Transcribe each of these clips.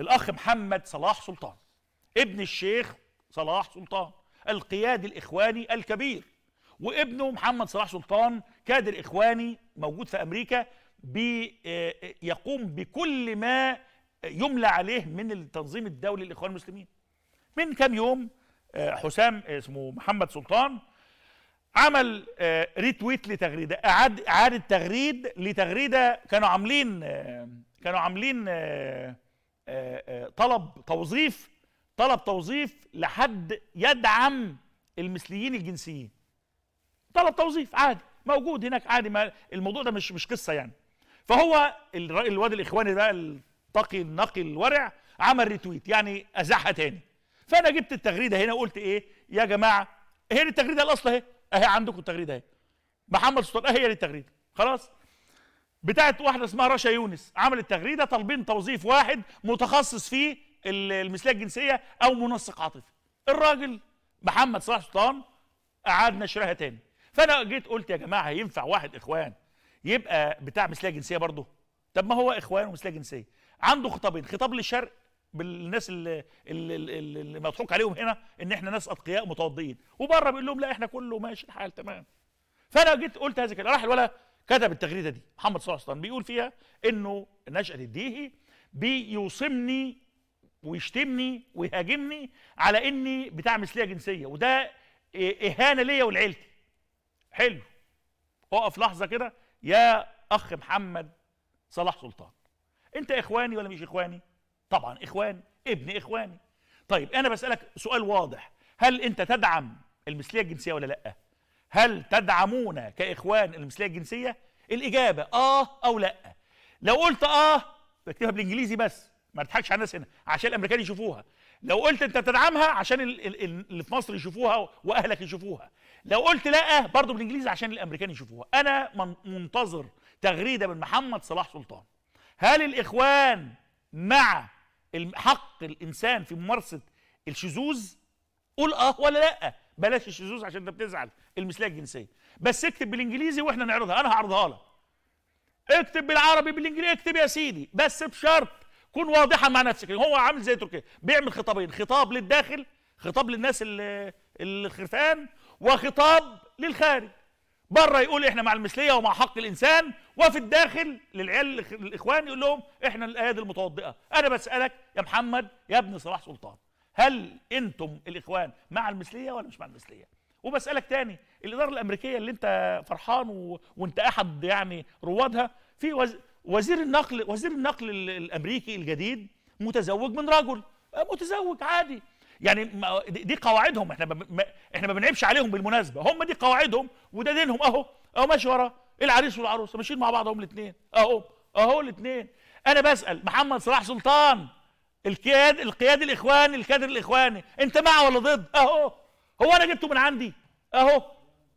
الاخ محمد صلاح سلطان ابن الشيخ صلاح سلطان القيادي الاخواني الكبير وابنه محمد صلاح سلطان كادر اخواني موجود في امريكا بيقوم آه، آه، بكل ما يملى عليه من التنظيم الدولي للاخوان المسلمين من كام يوم آه، حسام اسمه محمد سلطان عمل ريتويت لتغريده اعاد اعاده تغريد لتغريده كانوا عاملين كانوا عاملين آه، آه، طلب توظيف طلب توظيف لحد يدعم المثليين الجنسيين طلب توظيف عادي موجود هناك عادي ما الموضوع ده مش مش قصه يعني فهو الواد الاخواني ده التقي النقي الورع عمل ريتويت يعني ازعها تاني فانا جبت التغريده هنا وقلت ايه يا جماعه هي التغريده الاصل اهي اهي عندكم التغريده اهي محمد سلطان اهي التغريده خلاص بتاعت واحده اسمها رشا يونس عملت تغريده طالبين توظيف واحد متخصص في المثليه الجنسيه او منسق عاطفي الراجل محمد صلاح سلطان اعاد نشرها تاني فانا جيت قلت يا جماعه ينفع واحد اخوان يبقى بتاع مثليه جنسيه برضه طب ما هو اخوان ومثليه جنسيه عنده خطابين خطاب للشرق بالناس اللي, اللي, اللي مضحوك عليهم هنا ان احنا ناس اتقياء متوضئين وبره بيقول لهم لا احنا كله ماشي الحال تمام فانا جيت قلت هذا كده راح الولد كتب التغريده دي محمد صلاح سلطان بيقول فيها انه نشاه الديهي بيوصمني ويشتمني ويهاجمني على اني بتاع مثليه جنسيه وده اهانه ليا ولعيلتي حلو اقف لحظه كده يا اخ محمد صلاح سلطان انت اخواني ولا مش اخواني طبعا اخواني ابن اخواني طيب انا بسالك سؤال واضح هل انت تدعم المثليه الجنسيه ولا لا هل تدعمون كإخوان المثلية الجنسية؟ الإجابة آه أو لأ لو قلت آه بكتبها بالإنجليزي بس ما تضحكش على الناس هنا عشان الأمريكان يشوفوها لو قلت أنت تدعمها عشان اللي في مصر يشوفوها وأهلك يشوفوها لو قلت لأ برضه بالإنجليزي عشان الأمريكان يشوفوها أنا منتظر تغريدة من محمد صلاح سلطان هل الإخوان مع حق الإنسان في ممارسة الشذوذ؟ قول آه ولا لأ بلاش الشذوذ عشان انت بتزعل المثليه الجنسيه بس اكتب بالانجليزي واحنا نعرضها انا هعرضها لك اكتب بالعربي بالانجليزي اكتب يا سيدي بس بشرط كن واضحا مع نفسك هو عامل زي تركيا بيعمل خطابين خطاب للداخل خطاب للناس الخرفان وخطاب للخارج بره يقول احنا مع المثليه ومع حق الانسان وفي الداخل للعيال الاخوان يقول لهم احنا الايادي المتوضئه انا بسالك يا محمد يا ابن صلاح سلطان هل انتم الاخوان مع المثليه ولا مش مع المثليه وبسالك تاني الاداره الامريكيه اللي انت فرحان و... وانت احد يعني روادها في وز... وزير النقل وزير النقل الامريكي الجديد متزوج من رجل آه، متزوج عادي يعني دي قواعدهم احنا ما احنا ما بنعيبش عليهم بالمناسبه هم دي قواعدهم وده دينهم اهو اهو ماشي وراه العريس والعروسه ماشيين مع بعض هم الاثنين اهو اهو الاثنين انا بسال محمد صلاح سلطان القياد القياد الاخواني الكادر الاخواني انت مع ولا ضد اهو هو انا جبته من عندي اهو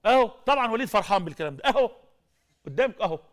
اهو طبعا وليد فرحان بالكلام ده اهو قدامك اهو